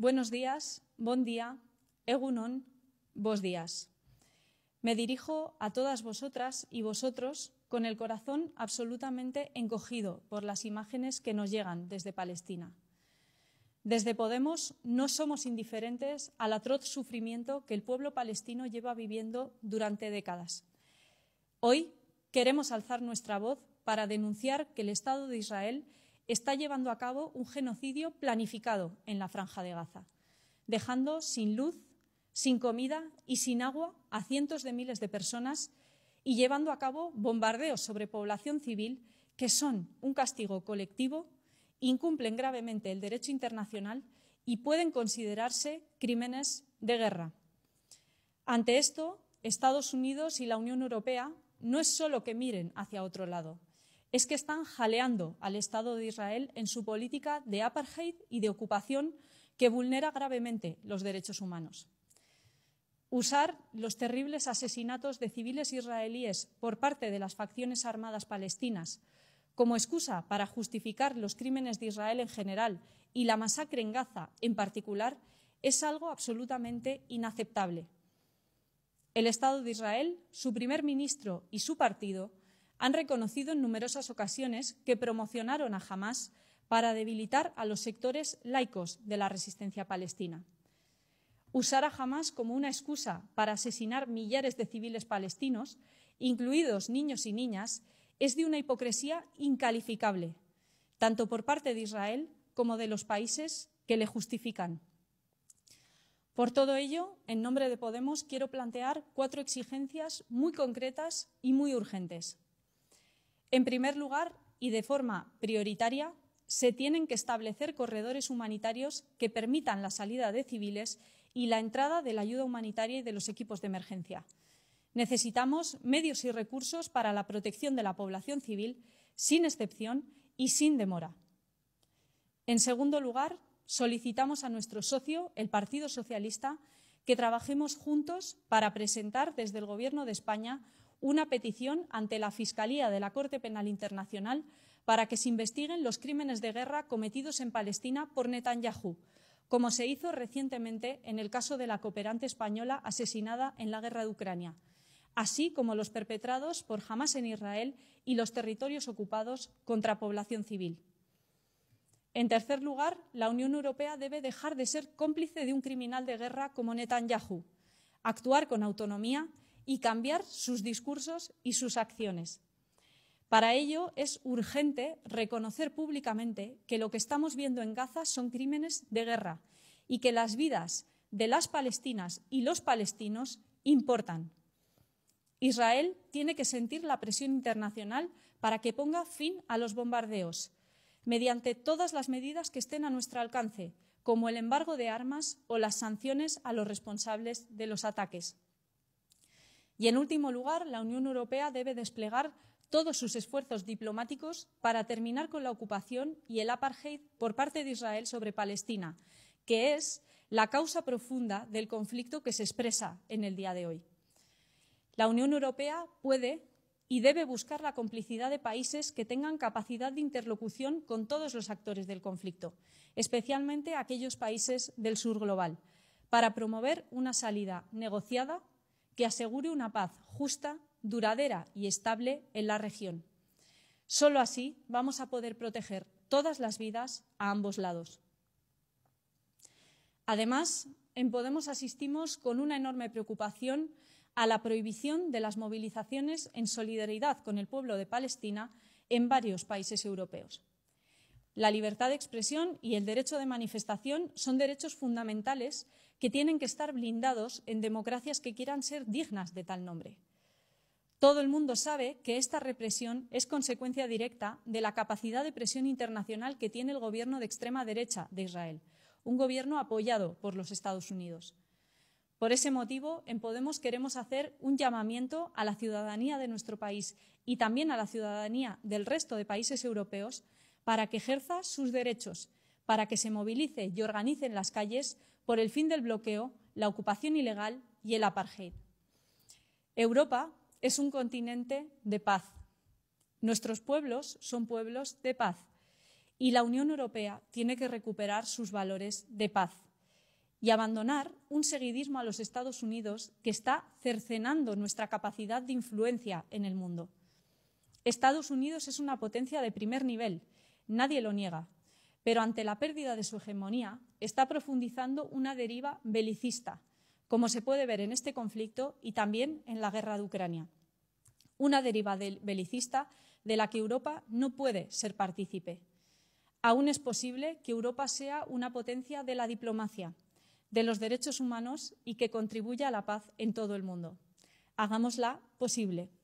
Buenos días, bon día, egunon, vos días. Me dirijo a todas vosotras y vosotros con el corazón absolutamente encogido por las imágenes que nos llegan desde Palestina. Desde Podemos no somos indiferentes al atroz sufrimiento que el pueblo palestino lleva viviendo durante décadas. Hoy queremos alzar nuestra voz para denunciar que el Estado de Israel está llevando a cabo un genocidio planificado en la franja de Gaza, dejando sin luz, sin comida y sin agua a cientos de miles de personas y llevando a cabo bombardeos sobre población civil que son un castigo colectivo, incumplen gravemente el derecho internacional y pueden considerarse crímenes de guerra. Ante esto, Estados Unidos y la Unión Europea no es solo que miren hacia otro lado, es que están jaleando al Estado de Israel en su política de apartheid y de ocupación que vulnera gravemente los derechos humanos. Usar los terribles asesinatos de civiles israelíes por parte de las facciones armadas palestinas como excusa para justificar los crímenes de Israel en general y la masacre en Gaza en particular es algo absolutamente inaceptable. El Estado de Israel, su primer ministro y su partido han reconocido en numerosas ocasiones que promocionaron a Hamas para debilitar a los sectores laicos de la resistencia palestina. Usar a Hamas como una excusa para asesinar millares de civiles palestinos, incluidos niños y niñas, es de una hipocresía incalificable, tanto por parte de Israel como de los países que le justifican. Por todo ello, en nombre de Podemos, quiero plantear cuatro exigencias muy concretas y muy urgentes. En primer lugar, y de forma prioritaria, se tienen que establecer corredores humanitarios que permitan la salida de civiles y la entrada de la ayuda humanitaria y de los equipos de emergencia. Necesitamos medios y recursos para la protección de la población civil, sin excepción y sin demora. En segundo lugar, solicitamos a nuestro socio, el Partido Socialista, que trabajemos juntos para presentar desde el Gobierno de España una petición ante la Fiscalía de la Corte Penal Internacional para que se investiguen los crímenes de guerra cometidos en Palestina por Netanyahu, como se hizo recientemente en el caso de la cooperante española asesinada en la guerra de Ucrania, así como los perpetrados por Hamas en Israel y los territorios ocupados contra población civil. En tercer lugar, la Unión Europea debe dejar de ser cómplice de un criminal de guerra como Netanyahu, actuar con autonomía y cambiar sus discursos y sus acciones. Para ello es urgente reconocer públicamente que lo que estamos viendo en Gaza son crímenes de guerra y que las vidas de las palestinas y los palestinos importan. Israel tiene que sentir la presión internacional para que ponga fin a los bombardeos, mediante todas las medidas que estén a nuestro alcance, como el embargo de armas o las sanciones a los responsables de los ataques. Y, en último lugar, la Unión Europea debe desplegar todos sus esfuerzos diplomáticos para terminar con la ocupación y el apartheid por parte de Israel sobre Palestina, que es la causa profunda del conflicto que se expresa en el día de hoy. La Unión Europea puede y debe buscar la complicidad de países que tengan capacidad de interlocución con todos los actores del conflicto, especialmente aquellos países del sur global, para promover una salida negociada que asegure una paz justa, duradera y estable en la región. Solo así vamos a poder proteger todas las vidas a ambos lados. Además, en Podemos asistimos con una enorme preocupación a la prohibición de las movilizaciones en solidaridad con el pueblo de Palestina en varios países europeos. La libertad de expresión y el derecho de manifestación son derechos fundamentales que tienen que estar blindados en democracias que quieran ser dignas de tal nombre. Todo el mundo sabe que esta represión es consecuencia directa de la capacidad de presión internacional que tiene el gobierno de extrema derecha de Israel, un gobierno apoyado por los Estados Unidos. Por ese motivo, en Podemos queremos hacer un llamamiento a la ciudadanía de nuestro país y también a la ciudadanía del resto de países europeos para que ejerza sus derechos para que se movilice y organice en las calles por el fin del bloqueo, la ocupación ilegal y el apartheid. Europa es un continente de paz. Nuestros pueblos son pueblos de paz y la Unión Europea tiene que recuperar sus valores de paz y abandonar un seguidismo a los Estados Unidos que está cercenando nuestra capacidad de influencia en el mundo. Estados Unidos es una potencia de primer nivel, nadie lo niega, pero ante la pérdida de su hegemonía está profundizando una deriva belicista, como se puede ver en este conflicto y también en la guerra de Ucrania. Una deriva belicista de la que Europa no puede ser partícipe. Aún es posible que Europa sea una potencia de la diplomacia, de los derechos humanos y que contribuya a la paz en todo el mundo. Hagámosla posible.